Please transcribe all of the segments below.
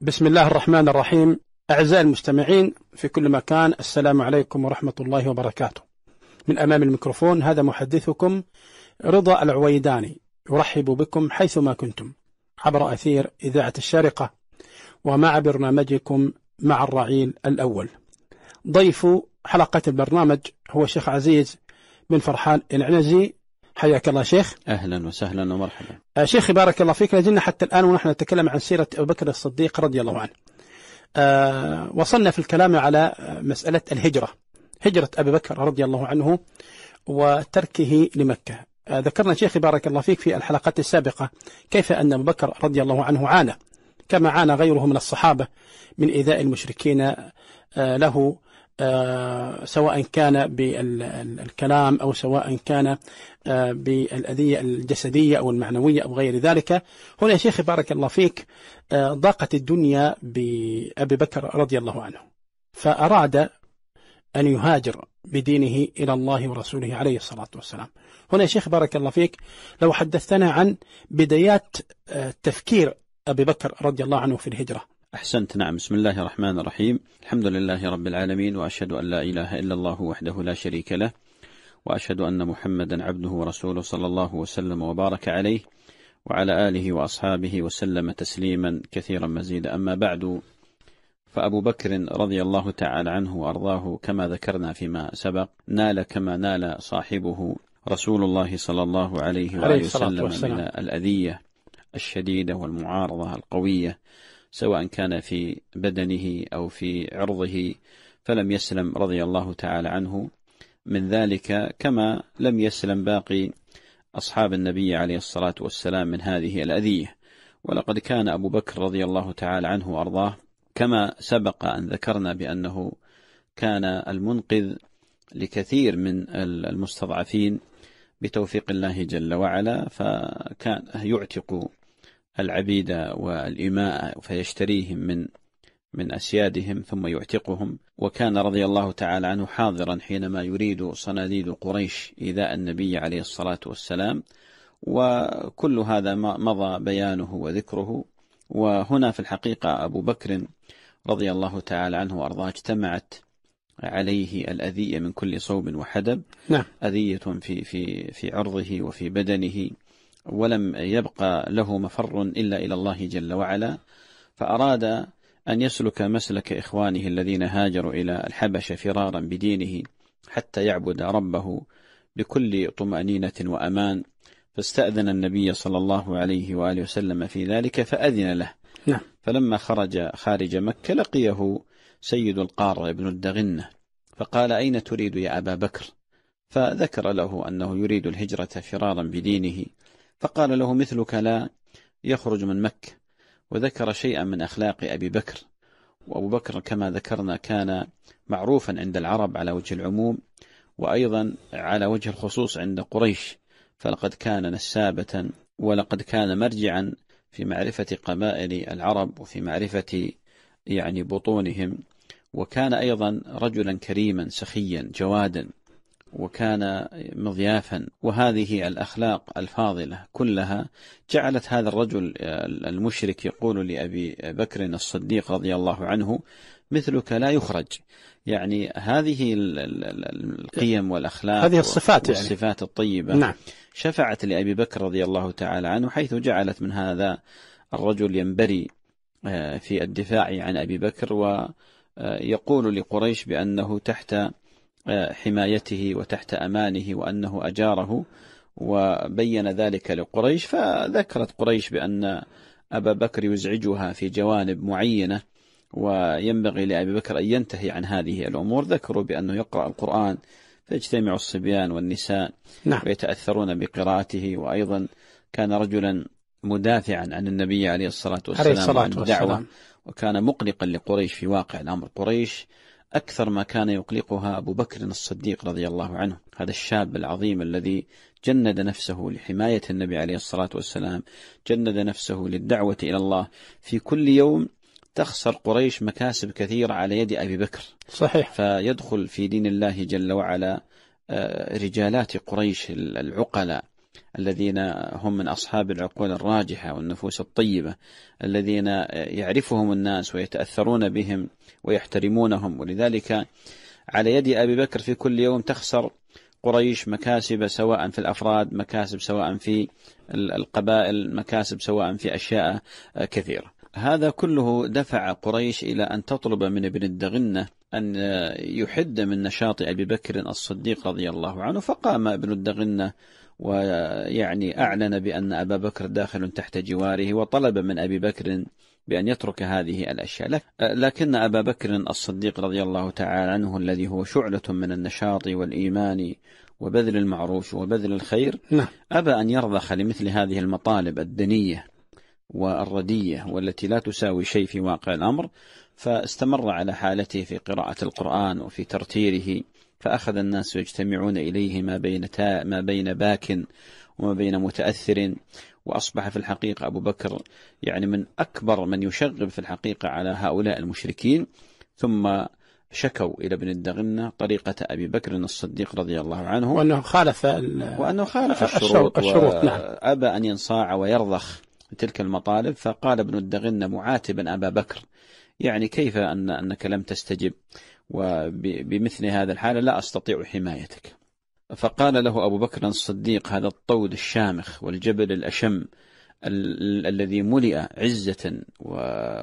بسم الله الرحمن الرحيم أعزائي المستمعين في كل مكان السلام عليكم ورحمة الله وبركاته من أمام الميكروفون هذا محدثكم رضا العويداني يرحب بكم حيثما كنتم عبر أثير إذاعة الشارقة ومع برنامجكم مع الرعيل الأول ضيف حلقة البرنامج هو الشيخ عزيز بن فرحان العنزي حياك الله شيخ اهلا وسهلا ومرحبا آه، شيخ بارك الله فيك لازلنا حتى الان ونحن نتكلم عن سيره ابو بكر الصديق رضي الله عنه آه وصلنا في الكلام على مساله الهجره هجره ابي بكر رضي الله عنه وتركه لمكه آه ذكرنا شيخ بارك الله فيك في الحلقات السابقه كيف ان ابو بكر رضي الله عنه عانى كما عانى غيره من الصحابه من ايذاء المشركين آه له آه، سواء كان بالكلام أو سواء كان آه، بالأذية الجسدية أو المعنوية أو غير ذلك هنا يا شيخ بارك الله فيك آه، ضاقت الدنيا بأبي بكر رضي الله عنه فأراد أن يهاجر بدينه إلى الله ورسوله عليه الصلاة والسلام هنا يا شيخ بارك الله فيك لو حدثتنا عن بدايات تفكير أبي بكر رضي الله عنه في الهجرة أحسنت نعم بسم الله الرحمن الرحيم الحمد لله رب العالمين وأشهد أن لا إله إلا الله وحده لا شريك له وأشهد أن محمدا عبده ورسوله صلى الله وسلم وبارك عليه وعلى آله وأصحابه وسلم تسليما كثيرا مزيدا أما بعد فأبو بكر رضي الله تعالى عنه وأرضاه كما ذكرنا فيما سبق نال كما نال صاحبه رسول الله صلى الله عليه وآله وسلم من الأذية الشديدة والمعارضة القوية سواء كان في بدنه أو في عرضه فلم يسلم رضي الله تعالى عنه من ذلك كما لم يسلم باقي أصحاب النبي عليه الصلاة والسلام من هذه الأذية ولقد كان أبو بكر رضي الله تعالى عنه وأرضاه كما سبق أن ذكرنا بأنه كان المنقذ لكثير من المستضعفين بتوفيق الله جل وعلا فكان يعتق العبيد والإماء فيشتريهم من من أسيادهم ثم يعتقهم وكان رضي الله تعالى عنه حاضرا حينما يريد صناديد قريش إيذاء النبي عليه الصلاة والسلام وكل هذا مضى بيانه وذكره وهنا في الحقيقة أبو بكر رضي الله تعالى عنه وأرضاه اجتمعت عليه الأذية من كل صوب وحدب نعم. أذية في في في عرضه وفي بدنه ولم يبقى له مفر إلا إلى الله جل وعلا فأراد أن يسلك مسلك إخوانه الذين هاجروا إلى الحبشة فرارا بدينه حتى يعبد ربه بكل طمأنينة وأمان فاستأذن النبي صلى الله عليه وآله وسلم في ذلك فأذن له نعم. فلما خرج خارج مكة لقيه سيد القارة بن الدغنة فقال أين تريد يا أبا بكر فذكر له أنه يريد الهجرة فرارا بدينه فقال له مثلك لا يخرج من مكة وذكر شيئا من أخلاق أبي بكر وأبو بكر كما ذكرنا كان معروفا عند العرب على وجه العموم وأيضا على وجه الخصوص عند قريش فلقد كان نسابة ولقد كان مرجعا في معرفة قبائل العرب وفي معرفة يعني بطونهم وكان أيضا رجلا كريما سخيا جوادا وكان مضيافا وهذه الأخلاق الفاضلة كلها جعلت هذا الرجل آه، المشرك يقول لأبي بكر الصديق رضي الله عنه مثلك لا يخرج يعني هذه القيم والأخلاق هذه الصفات يعني الصفات الطيبة نعم شفعت لأبي بكر رضي الله تعالى عنه حيث جعلت من هذا الرجل ينبري آه، في الدفاع عن أبي بكر ويقول آه، لقريش بأنه تحت حمايته وتحت أمانه وأنه أجاره وبين ذلك لقريش فذكرت قريش بأن أبا بكر يزعجها في جوانب معينة وينبغي لأبي بكر أن ينتهي عن هذه الأمور ذكروا بأنه يقرأ القرآن فيجتمع الصبيان والنساء نعم. ويتأثرون بقراءته وأيضا كان رجلا مدافعا عن النبي عليه الصلاة والسلام عليه الصلاة والسلام. وكان مقلقا لقريش في واقع الأمر قريش أكثر ما كان يقلقها أبو بكر الصديق رضي الله عنه هذا الشاب العظيم الذي جند نفسه لحماية النبي عليه الصلاة والسلام جند نفسه للدعوة إلى الله في كل يوم تخسر قريش مكاسب كثيرة على يد أبي بكر صحيح فيدخل في دين الله جل وعلا آه، رجالات قريش العقلاء الذين هم من أصحاب العقول الراجحة والنفوس الطيبة الذين يعرفهم الناس ويتأثرون بهم ويحترمونهم ولذلك على يد أبي بكر في كل يوم تخسر قريش مكاسب سواء في الأفراد مكاسب سواء في القبائل مكاسب سواء في أشياء كثيرة هذا كله دفع قريش إلى أن تطلب من ابن الدغنة أن يحد من نشاط أبي بكر الصديق رضي الله عنه فقام ابن الدغنة ويعني أعلن بأن أبا بكر داخل تحت جواره وطلب من أبي بكر بأن يترك هذه الأشياء لكن أبا بكر الصديق رضي الله تعالى عنه الذي هو شعلة من النشاط والإيمان وبذل المعروف وبذل الخير نعم. أبى أن يرضخ لمثل هذه المطالب الدنية والردية والتي لا تساوي شيء في واقع الأمر فاستمر على حالته في قراءة القرآن وفي ترتيره فأخذ الناس يجتمعون إليه ما بين, تا ما بين باك وما بين متأثر وأصبح في الحقيقة أبو بكر يعني من أكبر من يشغب في الحقيقة على هؤلاء المشركين ثم شكوا إلى ابن الدغنة طريقة أبي بكر الصديق رضي الله عنه وأنه خالف وأنه خالف الشروط, الشروط نعم. أبى أن ينصاع ويرضخ تلك المطالب فقال ابن الدغنة معاتبا أبا بكر يعني كيف أن أنك لم تستجب وبمثل هذا الحالة لا أستطيع حمايتك فقال له أبو بكر الصديق هذا الطود الشامخ والجبل الأشم ال الذي ملئ عزة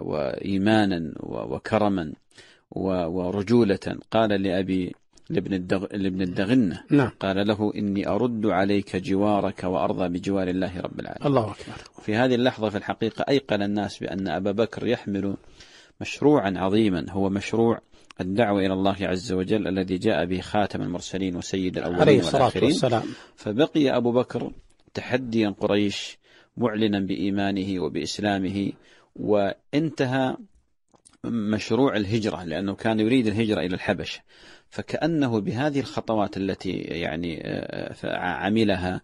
وإيمانا وكرما ورجولة قال لأبي لابن الدغ... لابن الدغنة نعم. قال له إني أرد عليك جوارك وأرضى بجوار الله رب العالمين الله أكبر في هذه اللحظة في الحقيقة أيقن الناس بأن أبا بكر يحمل مشروعا عظيما هو مشروع الدعوة إلى الله عز وجل الذي جاء به خاتم المرسلين وسيد الأولين عليه والآخرين والسلام. فبقي أبو بكر تحديا قريش معلنا بإيمانه وبإسلامه وانتهى مشروع الهجرة لأنه كان يريد الهجرة إلى الحبشة فكأنه بهذه الخطوات التي يعني آه، عملها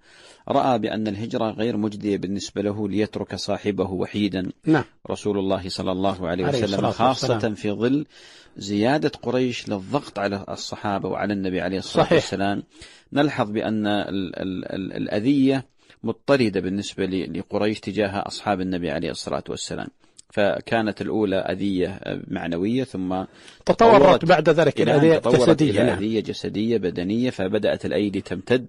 رأى بأن الهجرة غير مجدية بالنسبة له ليترك صاحبه وحيدا نعم. رسول الله صلى الله عليه وسلم عليه خاصة والسلام. في ظل زيادة قريش للضغط على الصحابة وعلى النبي عليه الصلاة صحيح. والسلام نلحظ بأن الـ الـ الـ الأذية مضطردة بالنسبة لقريش تجاه أصحاب النبي عليه الصلاة والسلام فكانت الأولى أذية معنوية ثم تطورت بعد ذلك إلى أذية جسدية إلى أذية جسدية بدنية فبدأت الأيدي تمتد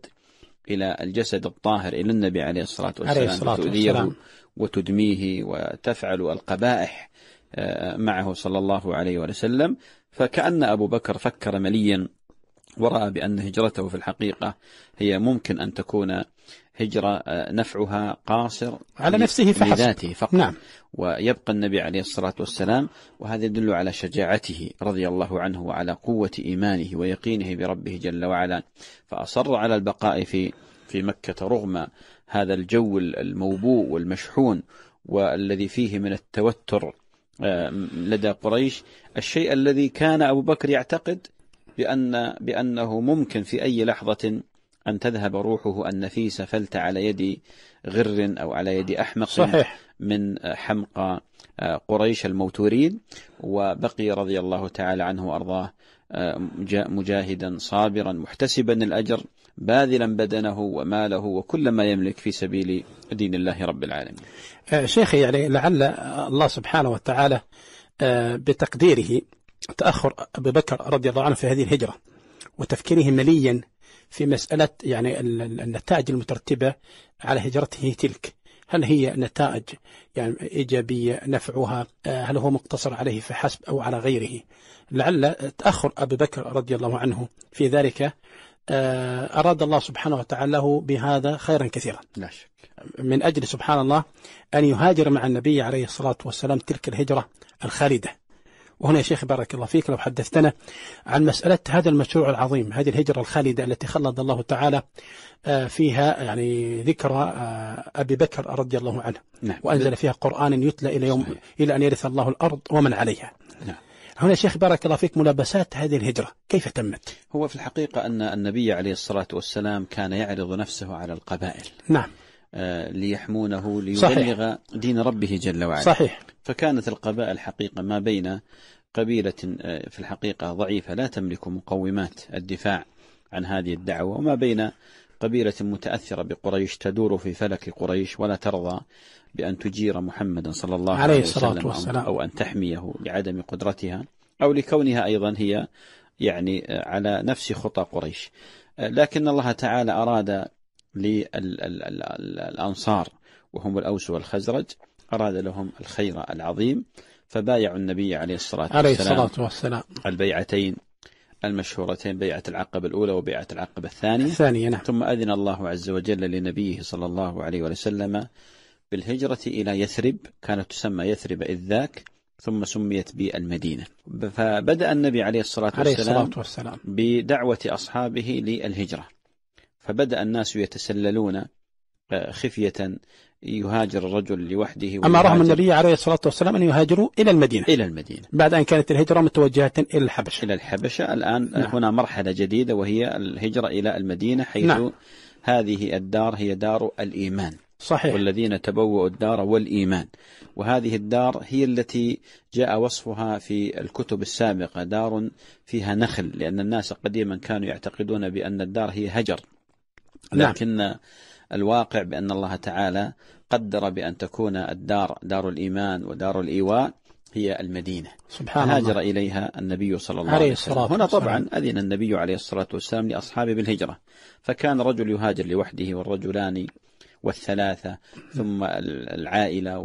إلى الجسد الطاهر إلى النبي عليه الصلاة والسلام عليه الصلاة وتدميه وتفعل القبائح آه، معه صلى الله عليه وسلم فكأن أبو بكر فكر مليا ورأى بأن هجرته في الحقيقة هي ممكن أن تكون هجرة آه، نفعها قاصر على نفسه فحسب لذاته فقط نعم ويبقى النبي عليه الصلاة والسلام وهذا يدل على شجاعته رضي الله عنه وعلى قوة إيمانه ويقينه بربه جل وعلا فأصر على البقاء في في مكة رغم هذا الجو الموبوء والمشحون والذي فيه من التوتر آه، لدى قريش الشيء الذي كان أبو بكر يعتقد بأن بأنه ممكن في أي لحظة أن تذهب روحه النفيسة فلت على يد غر أو على يد أحمق صحيح. من حمقى آه، قريش الموتورين وبقي رضي الله تعالى عنه وأرضاه آه، مجاهدا صابرا محتسبا الأجر باذلا بدنه وماله وكل ما يملك في سبيل دين الله رب العالمين آه، شيخي يعني لعل الله سبحانه وتعالى بتقديره تأخر أبي بكر رضي الله عنه في هذه الهجرة وتفكيره مليا في مسألة يعني النتائج المترتبة على هجرته تلك هل هي نتائج يعني إيجابية نفعها آه، هل هو مقتصر عليه فحسب أو على غيره لعل تأخر أبي بكر رضي الله عنه في ذلك آه، أراد الله سبحانه وتعالى له بهذا خيرا كثيرا لا شك. من أجل سبحان الله أن يهاجر مع النبي عليه الصلاة والسلام تلك الهجرة الخالدة وهنا يا شيخ بارك الله فيك لو حدثتنا عن مسألة هذا المشروع العظيم هذه الهجرة الخالدة التي خلد الله تعالى آه، فيها يعني ذكرى آه، أبي بكر رضي الله عنه نعم. وأنزل فيها قرآن يتلى إلى يوم صحيح. إلى أن يرث الله الأرض ومن عليها نعم. هنا شيخ بارك الله فيك ملابسات هذه الهجرة كيف تمت؟ هو في الحقيقة أن النبي عليه الصلاة والسلام كان يعرض نفسه على القبائل نعم آه، ليحمونه ليبلغ صحيح. دين ربه جل وعلا صحيح فكانت القبائل حقيقة ما بين قبيلة آه، في الحقيقة ضعيفة لا تملك مقومات الدفاع عن هذه الدعوة وما بين قبيلة متأثرة بقريش تدور في فلك قريش ولا ترضى بأن تجير محمدا صلى الله عليه, عليه وسلم والسلام. أو أن تحميه لعدم قدرتها أو لكونها أيضا هي يعني آه، على نفس خطى قريش آه، لكن الله تعالى أراد للأنصار وهم الأوس والخزرج أراد لهم الخير العظيم فبايعوا النبي عليه الصلاة والسلام عليه الصلاة والسلام البيعتين المشهورتين بيعة العقبة الأولى وبيعة العقبة الثانية الثانية نعم. ثم أذن الله عز وجل لنبيه صلى الله عليه وسلم بالهجرة إلى يثرب كانت تسمى يثرب إذ ذاك ثم سميت بالمدينة فبدأ النبي عليه الصلاة والسلام, عليه الصلاة والسلام بدعوة أصحابه للهجرة فبدأ الناس يتسللون آه، خفية يهاجر الرجل لوحده أما رحم النبي عليه الصلاة والسلام أن يهاجروا إلى المدينة إلى المدينة بعد أن كانت الهجرة متوجهة إلى الحبشة إلى الحبشة الآن نعم. هنا مرحلة جديدة وهي الهجرة إلى المدينة حيث نعم. هذه الدار هي دار الإيمان صحيح والذين تبوأوا الدار والإيمان وهذه الدار هي التي جاء وصفها في الكتب السابقة دار فيها نخل لأن الناس قديما كانوا يعتقدون بأن الدار هي هجر نعم. لكن نعم. الواقع بأن الله تعالى قدر بأن تكون الدار دار الإيمان ودار الإيواء هي المدينة سبحان هاجر الله. إليها النبي صلى الله عليه وسلم هنا طبعا أذن النبي عليه الصلاة والسلام لأصحابه بالهجرة فكان رجل يهاجر لوحده والرجلان والثلاثة ثم العائلة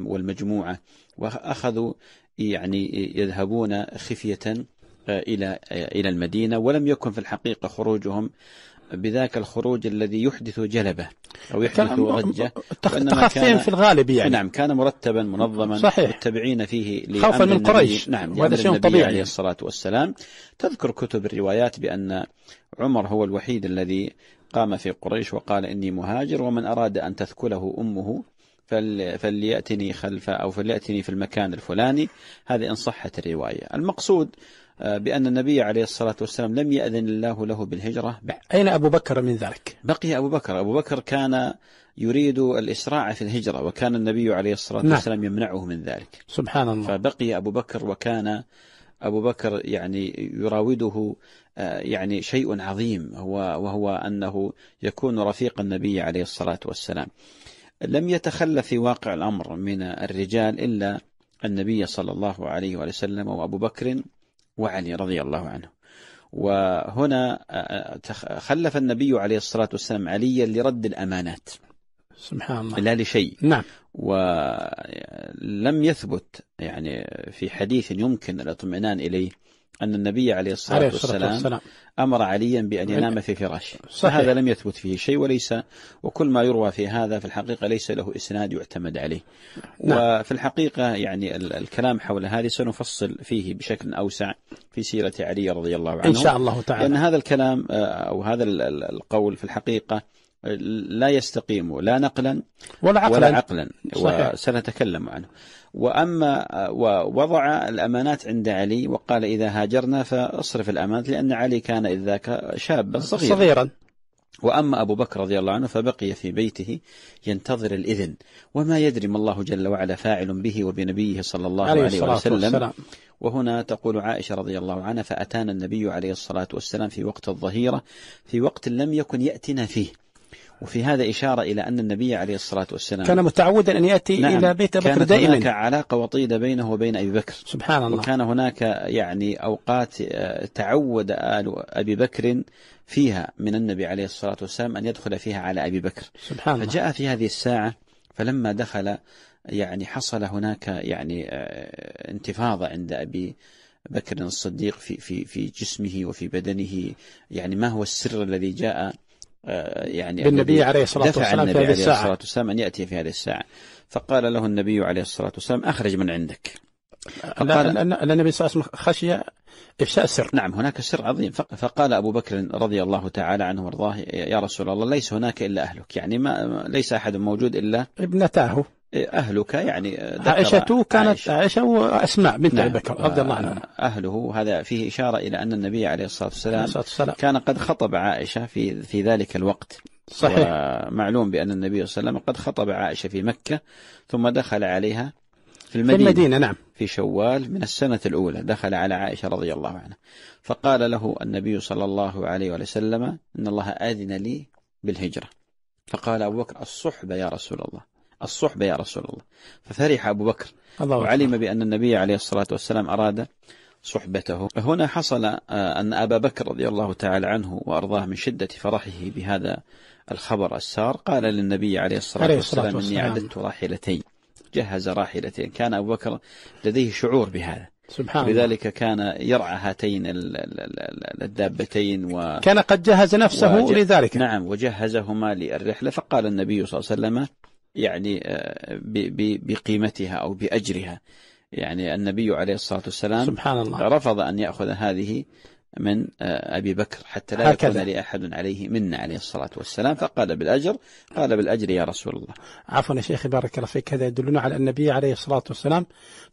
والمجموعة وأخذوا يعني يذهبون خفية إلى إلى المدينة ولم يكن في الحقيقة خروجهم بذاك الخروج الذي يحدث جلبة أو يحدث رجة تخصصين في الغالب يعني نعم كان مرتبا منظما صحيح متبعين فيه خوفا من قريش نعم وهذا شيء طبيعي عليه الصلاة والسلام تذكر كتب الروايات بأن عمر هو الوحيد الذي قام في قريش وقال إني مهاجر ومن أراد أن تثكله أمه فليأتني خلف أو فليأتني في المكان الفلاني هذه إن صحت الرواية المقصود آه، بأن النبي عليه الصلاة والسلام لم يأذن الله له بالهجرة بعد أين أبو بكر من ذلك؟ بقي أبو بكر أبو بكر كان يريد الإسراع في الهجرة وكان النبي عليه الصلاة نعم. والسلام يمنعه من ذلك سبحان الله فبقي أبو بكر وكان أبو بكر يعني يراوده آه، يعني شيء عظيم هو وهو أنه يكون رفيق النبي عليه الصلاة والسلام لم يتخلى في واقع الأمر من الرجال إلا النبي صلى الله عليه وسلم وأبو بكر وعلي رضي الله عنه وهنا آه، آه، خلف النبي عليه الصلاة والسلام عليا لرد الأمانات سبحان الله لا لشيء نعم ولم يثبت يعني في حديث يمكن الاطمئنان إليه أن النبي عليه الصلاة, عليه الصلاة والسلام, والسلام أمر عليا بأن ينام في فراشه صحيح. فهذا لم يثبت فيه شيء وليس وكل ما يروى في هذا في الحقيقة ليس له إسناد يعتمد عليه نعم. وفي الحقيقة يعني الكلام حول هذه سنفصل فيه بشكل أوسع في سيرة علي رضي الله عنه إن شاء الله تعالى لأن هذا الكلام آه، أو هذا القول في الحقيقة لا يستقيم لا نقلا ولا عقلا, ولا عقلا وسنتكلم عنه وأما ووضع الأمانات عند علي وقال إذا هاجرنا فاصرف الأمانات لأن علي كان إذ ذاك شابا صغيرا صغيرا وأما أبو بكر رضي الله عنه فبقي في بيته ينتظر الإذن وما يدري ما الله جل وعلا فاعل به وبنبيه صلى الله عليه, عليه وسلم والسلام. وهنا تقول عائشة رضي الله عنها فأتانا النبي عليه الصلاة والسلام في وقت الظهيرة في وقت لم يكن يأتنا فيه وفي هذا إشارة إلى أن النبي عليه الصلاة والسلام كان متعودا أن يأتي نعم إلى بيت أبي بكر دائما كانت هناك علاقة وطيدة بينه وبين أبي بكر سبحان الله وكان هناك يعني أوقات آه، تعود آل أبي بكر فيها من النبي عليه الصلاة والسلام أن يدخل فيها على أبي بكر سبحان الله فجاء في هذه الساعة فلما دخل يعني حصل هناك يعني آه، انتفاضة عند أبي بكر الصديق في في في جسمه وفي بدنه يعني ما هو السر الذي جاء آه، يعني بالنبي عليه الصلاة والسلام في هذه الساعة عليه الصلاة والسلام أن يأتي في هذه الساعة فقال له النبي عليه الصلاة والسلام أخرج من عندك فقال النبي صلى الله عليه وسلم خشي إفشاء السر نعم هناك سر عظيم فقال أبو بكر رضي الله تعالى عنه وارضاه يا رسول الله ليس هناك إلا أهلك يعني ما ليس أحد موجود إلا ابنتاه أهلك يعني آه، عائشة كانت عائشة, وأسماء بنت أبي نعم. بكر رضي الله عنها آه، أهله هذا فيه إشارة إلى أن النبي عليه الصلاة والسلام, عليه الصلاة والسلام. كان قد خطب عائشة في في ذلك الوقت صحيح معلوم بأن النبي صلى الله عليه وسلم قد خطب عائشة في مكة ثم دخل عليها في المدينة, في المدينة نعم في شوال من السنة الأولى دخل على عائشة رضي الله عنها فقال له النبي صلى الله عليه وسلم إن الله أذن لي بالهجرة فقال أبو بكر الصحبة يا رسول الله الصحبة يا رسول الله ففرح أبو بكر الله وعلم بأن النبي عليه الصلاة والسلام أراد صحبته هنا حصل آه، أن أبا بكر رضي الله تعالى عنه وأرضاه من شدة فرحه بهذا الخبر السار قال للنبي عليه الصلاة, عليه الصلاة والسلام, إني عددت راحلتين جهز راحلتين كان أبو بكر لديه شعور بهذا سبحان لذلك كان يرعى هاتين الدابتين و كان قد جهز نفسه وجه... لذلك نعم وجهزهما للرحلة فقال النبي صلى الله عليه وسلم يعني آه، بقيمتها أو بأجرها يعني النبي عليه الصلاة والسلام سبحان الله رفض أن يأخذ هذه من آه، أبي بكر حتى لا هكذا. يكون لأحد عليه منا عليه الصلاة والسلام فقال بالأجر قال بالأجر يا رسول الله عفوا يا شيخ بارك الله فيك هذا يدلنا على النبي عليه الصلاة والسلام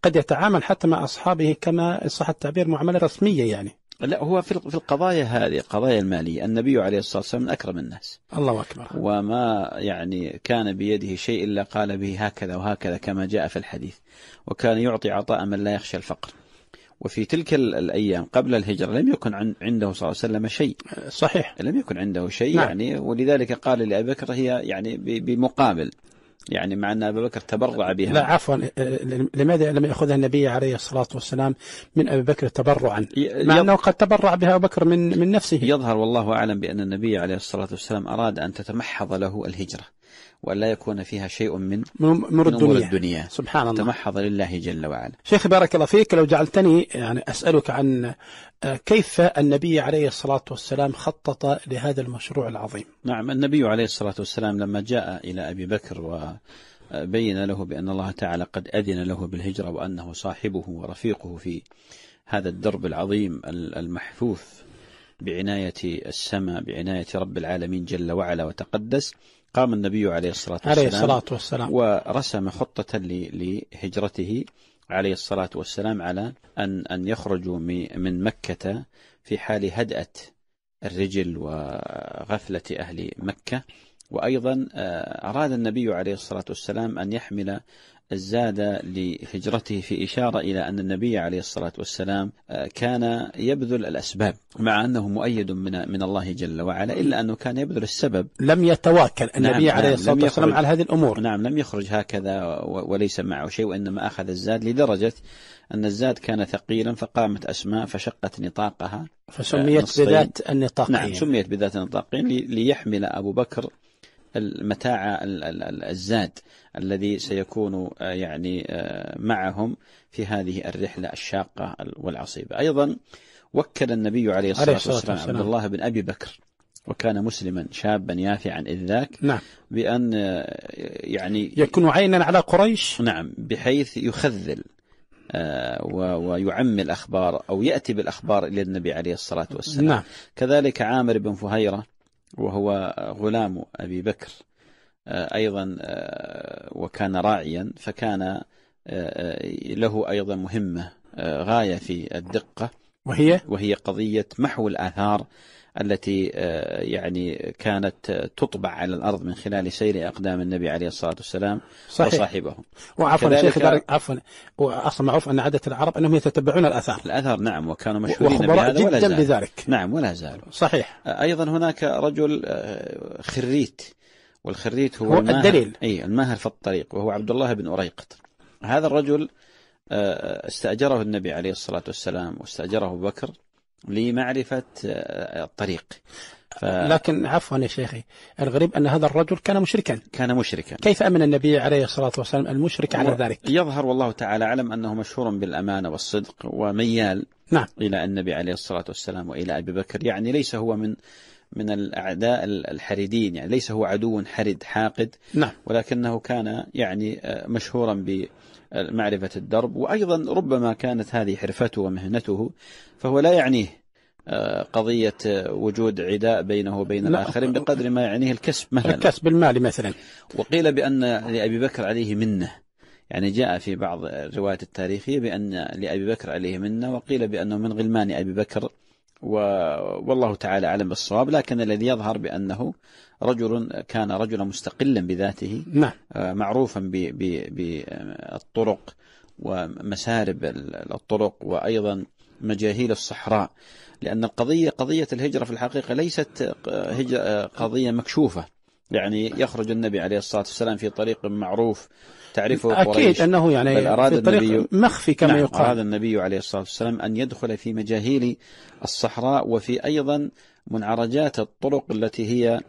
قد يتعامل حتى مع أصحابه كما صح التعبير معاملة رسمية يعني لا هو في القضايا هذه القضايا المالية النبي عليه الصلاة والسلام من أكرم الناس الله أكبر وما يعني كان بيده شيء إلا قال به هكذا وهكذا كما جاء في الحديث وكان يعطي عطاء من لا يخشى الفقر وفي تلك الأيام قبل الهجرة لم يكن عنده صلى الله عليه وسلم شيء صحيح لم يكن عنده شيء نعم. يعني ولذلك قال لأبي بكر هي يعني بمقابل يعني مع أن أبا بكر تبرع بها لا عفوا آه، لماذا لم يأخذها النبي عليه الصلاة والسلام من أبي بكر تبرعا مع أنه قد تبرع بها أبو بكر من, من نفسه يظهر والله أعلم بأن النبي عليه الصلاة والسلام أراد أن تتمحض له الهجرة ولا يكون فيها شيء من من الدنيا. الدنيا سبحان الله تمحض لله جل وعلا شيخ بارك الله فيك لو جعلتني يعني أسألك عن آه، كيف النبي عليه الصلاة والسلام خطط لهذا المشروع العظيم نعم النبي عليه الصلاة والسلام لما جاء إلى أبي بكر وبين آه، له بأن الله تعالى قد أذن له بالهجرة وأنه صاحبه ورفيقه في هذا الدرب العظيم المحفوف بعناية السماء بعناية رب العالمين جل وعلا وتقدس قام النبي عليه الصلاة والسلام, عليه الصلاة والسلام ورسم خطة لهجرته عليه الصلاة والسلام على أن أن يخرجوا من مكة في حال هدأة الرجل وغفلة أهل مكة وأيضا آه، أراد النبي عليه الصلاة والسلام أن يحمل الزاد لهجرته في إشارة إلى أن النبي عليه الصلاة والسلام آه، كان يبذل الأسباب مع أنه مؤيد من من الله جل وعلا إلا أنه كان يبذل السبب لم يتواكل النبي نعم, نعم، عليه الصلاة والسلام على هذه الأمور نعم لم يخرج هكذا وليس معه شيء وإنما أخذ الزاد لدرجة أن الزاد كان ثقيلا فقامت أسماء فشقت نطاقها فسميت آه، بذات النطاقين نعم سميت بذات النطاقين ليحمل أبو بكر المتاع الزاد الذي سيكون آه، يعني آه، معهم في هذه الرحلة الشاقة والعصيبة أيضا وكل النبي عليه الصلاة والسلام عبد الله بن أبي بكر وكان مسلما شابا يافعا إذ ذاك نعم. بأن آه، يعني يكون عينا على قريش نعم بحيث يخذل ويعم الأخبار أو يأتي بالأخبار إلى النبي عليه الصلاة والسلام نعم. كذلك عامر بن فهيرة وهو غلام أبي بكر آه، أيضا آه، وكان راعيا فكان آه، له أيضا مهمة غاية في الدقة وهي وهي قضية محو الآثار التي آه، يعني كانت تطبع على الارض من خلال سير اقدام النبي عليه الصلاه والسلام صحيح. وصاحبه وعفوا شيخ عفوا اصلا معروف ان عاده العرب انهم يتتبعون الاثار الاثار نعم وكانوا مشهورين بهذا جدا ولا زال. بذلك نعم ولا زالوا صحيح آه، ايضا هناك رجل آه، خريت والخريت هو, هو الماهر الدليل اي الماهر في الطريق وهو عبد الله بن اريقط هذا الرجل استاجره النبي عليه الصلاه والسلام واستاجره بكر لمعرفة آه، الطريق ف... لكن عفوا يا شيخي الغريب أن هذا الرجل كان مشركا كان مشركا كيف أمن النبي عليه الصلاة والسلام المشرك على ذلك يظهر والله تعالى أعلم أنه مشهور بالأمانة والصدق وميال نعم. إلى النبي عليه الصلاة والسلام وإلى أبي بكر يعني ليس هو من من الأعداء الحريدين يعني ليس هو عدو حرد حاقد نعم. ولكنه كان يعني آه، مشهورا ب معرفة الدرب وأيضا ربما كانت هذه حرفته ومهنته فهو لا يعنيه آه، قضية آه، وجود عداء بينه وبين الآخرين بقدر ما يعنيه الكسب مثلا الكسب المالي مثلا وقيل بأن لأبي بكر عليه منه يعني جاء في بعض الروايات التاريخية بأن لأبي بكر عليه منه وقيل بأنه من غلمان أبي بكر والله تعالى أعلم بالصواب لكن الذي يظهر بأنه رجل كان رجلا مستقلا بذاته نعم. آه، معروفا بالطرق ومسارب الطرق وأيضا مجاهيل الصحراء لأن القضية قضية الهجرة في الحقيقة ليست آه، قضية مكشوفة يعني يخرج النبي عليه الصلاة والسلام في طريق معروف تعرفه أكيد قريش أنه يعني بل أراد في النبي مخفي كما نعم يقال أراد النبي عليه الصلاة والسلام أن يدخل في مجاهيل الصحراء وفي أيضا منعرجات الطرق التي هي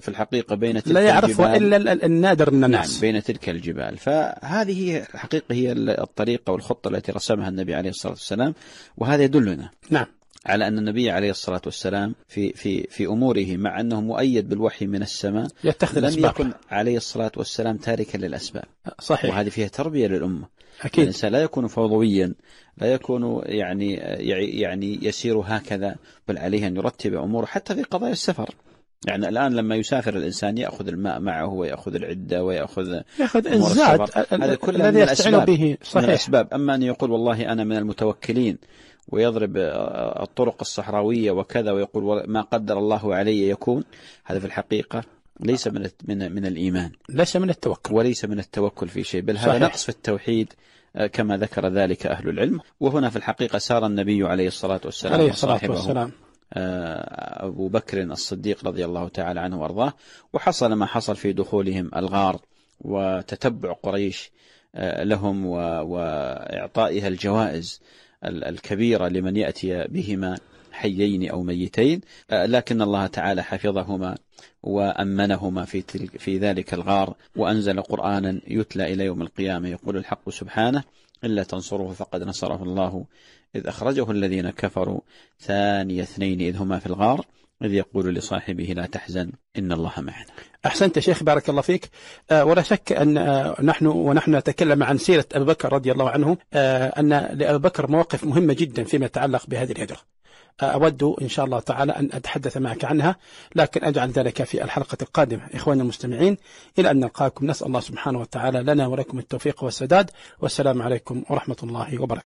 في الحقيقة بين تلك لا يعرفها إلا النادر من نعم، الناس نعم بين تلك الجبال فهذه الحقيقة هي الطريقة والخطة التي رسمها النبي عليه الصلاة والسلام وهذا يدلنا نعم على أن النبي عليه الصلاة والسلام في في في أموره مع أنه مؤيد بالوحي من السماء يتخذ لم الأسباب. يكن عليه الصلاة والسلام تاركا للأسباب صحيح وهذه فيها تربية للأمة أكيد الإنسان لا يكون فوضويا لا يكون يعني يعني, يعني يسير هكذا بل عليه أن يرتب أموره حتى في قضايا السفر يعني الآن لما يسافر الإنسان يأخذ الماء معه ويأخذ العدة ويأخذ يأخذ إنزاد هذا كله من الأسباب به صحيح. من الأسباب أما أن يقول والله أنا من المتوكلين ويضرب آه، آه، الطرق الصحراوية وكذا ويقول ما قدر الله علي يكون هذا في الحقيقة ليس من من من الإيمان ليس من التوكل وليس من التوكل في شيء بل هذا نقص في التوحيد آه، كما ذكر ذلك أهل العلم وهنا في الحقيقة سار النبي عليه الصلاة والسلام عليه الصلاة والسلام أبو بكر الصديق رضي الله تعالى عنه وأرضاه وحصل ما حصل في دخولهم الغار وتتبع قريش لهم وإعطائها الجوائز الكبيرة لمن يأتي بهما حيين أو ميتين آه، لكن الله تعالى حفظهما وأمنهما في, تلك في ذلك الغار وأنزل قرآنا يتلى إلى يوم القيامة يقول الحق سبحانه إلا تنصره فقد نصره الله إذ أخرجه الذين كفروا ثاني اثنين إذ هما في الغار إذ يقول لصاحبه لا تحزن إن الله معنا أحسنت شيخ بارك الله فيك أه ولا شك أن أه نحن ونحن نتكلم عن سيرة أبي بكر رضي الله عنه أه أن لأبي بكر مواقف مهمة جدا فيما يتعلق بهذه الهجرة آه، أود إن شاء الله تعالى أن أتحدث معك عنها لكن أجعل ذلك في الحلقة القادمة إخواننا المستمعين إلى أن نلقاكم نسأل الله سبحانه وتعالى لنا ولكم التوفيق والسداد والسلام عليكم ورحمة الله وبركاته